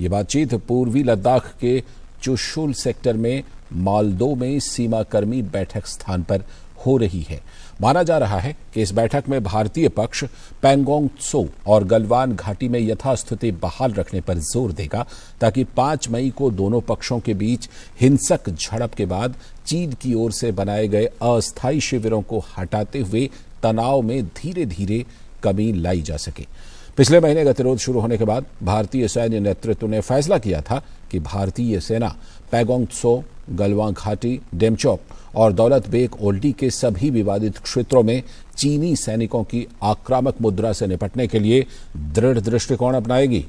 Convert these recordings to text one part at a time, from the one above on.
ये बातचीत पूर्वी लद्दाख के चुशुल सेक्टर में मालदो में सीमाकर्मी बैठक स्थान पर हो रही है माना जा रहा है कि इस बैठक में भारतीय पक्ष पैंगोंग सो और गलवान घाटी में यथास्थिति बहाल रखने पर जोर देगा ताकि 5 मई को दोनों पक्षों के बीच हिंसक झड़प के बाद चीन की ओर से बनाए गए अस्थायी शिविरों को हटाते हुए तनाव में धीरे धीरे कमी लाई जा सके पिछले महीने गतिरोध शुरू होने के बाद भारतीय सैन्य नेतृत्व ने फैसला किया था कि भारतीय सेना पैगोंग सो गलवा घाटी डेमचौक और दौलत बेग ओल्डी के सभी विवादित क्षेत्रों में चीनी सैनिकों की आक्रामक मुद्रा से निपटने के लिए दृढ़ दृष्टिकोण अपनाएगी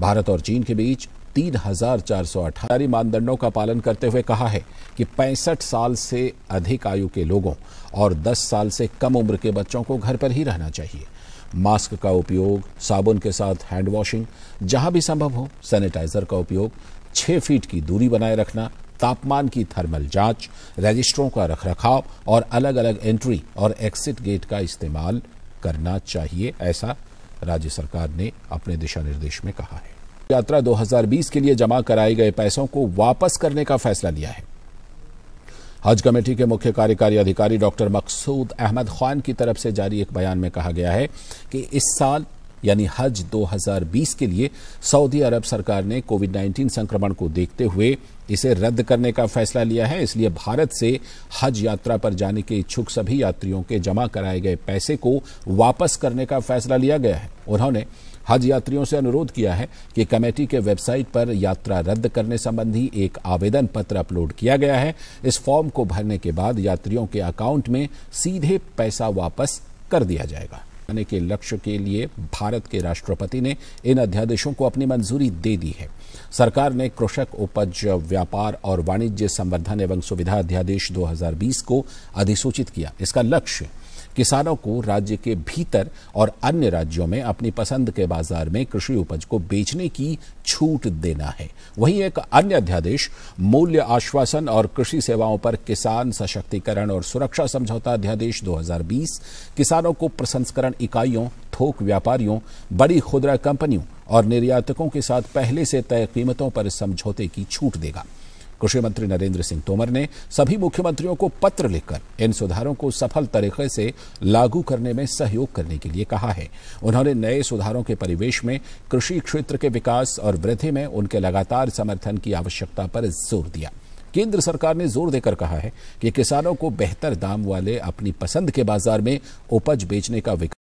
भारत और चीन के बीच तीन हजार चार सौ मानदंडों का पालन करते हुए कहा है कि पैंसठ साल से अधिक आयु के लोगों और 10 साल से कम उम्र के बच्चों को घर पर ही रहना चाहिए मास्क का उपयोग साबुन के साथ हैंड वॉशिंग जहां भी संभव हो सैनिटाइजर का उपयोग छह फीट की दूरी बनाए रखना तापमान की थर्मल जांच रजिस्टरों का रखरखाव और अलग अलग एंट्री और एक्सिट गेट का इस्तेमाल करना चाहिए ऐसा राज्य सरकार ने अपने दिशा निर्देश में कहा है यात्रा 2020 के लिए जमा कराए गए पैसों को वापस करने का फैसला लिया है हज कमेटी के मुख्य कार्यकारी अधिकारी डॉक्टर मकसूद अहमद खान की तरफ से जारी एक बयान में कहा गया है कि इस साल यानी हज 2020 के लिए सऊदी अरब सरकार ने कोविड 19 संक्रमण को देखते हुए इसे रद्द करने का फैसला लिया है इसलिए भारत से हज यात्रा पर जाने के इच्छुक सभी यात्रियों के जमा कराए गए पैसे को वापस करने का फैसला लिया गया है उन्होंने हज यात्रियों से अनुरोध किया है कि कमेटी के वेबसाइट पर यात्रा रद्द करने संबंधी एक आवेदन पत्र अपलोड किया गया है इस फॉर्म को भरने के बाद यात्रियों के अकाउंट में सीधे पैसा वापस कर दिया जाएगा बनाने के लक्ष्य के लिए भारत के राष्ट्रपति ने इन अध्यादेशों को अपनी मंजूरी दे दी है सरकार ने कृषक उपज व्यापार और वाणिज्य संवर्धन एवं सुविधा अध्यादेश 2020 को अधिसूचित किया इसका लक्ष्य किसानों को राज्य के भीतर और अन्य राज्यों में अपनी पसंद के बाजार में कृषि उपज को बेचने की छूट देना है वहीं एक अन्य अध्यादेश मूल्य आश्वासन और कृषि सेवाओं पर किसान सशक्तिकरण और सुरक्षा समझौता अध्यादेश 2020 किसानों को प्रसंस्करण इकाइयों थोक व्यापारियों बड़ी खुदरा कंपनियों और निर्यातकों के साथ पहले से तय कीमतों पर समझौते की छूट देगा कृषि मंत्री नरेंद्र सिंह तोमर ने सभी मुख्यमंत्रियों को पत्र लिखकर इन सुधारों को सफल तरीके से लागू करने में सहयोग करने के लिए कहा है उन्होंने नए सुधारों के परिवेश में कृषि क्षेत्र के विकास और वृद्धि में उनके लगातार समर्थन की आवश्यकता पर जोर दिया केंद्र सरकार ने जोर देकर कहा है कि किसानों को बेहतर दाम वाले अपनी पसंद के बाजार में उपज बेचने का विकास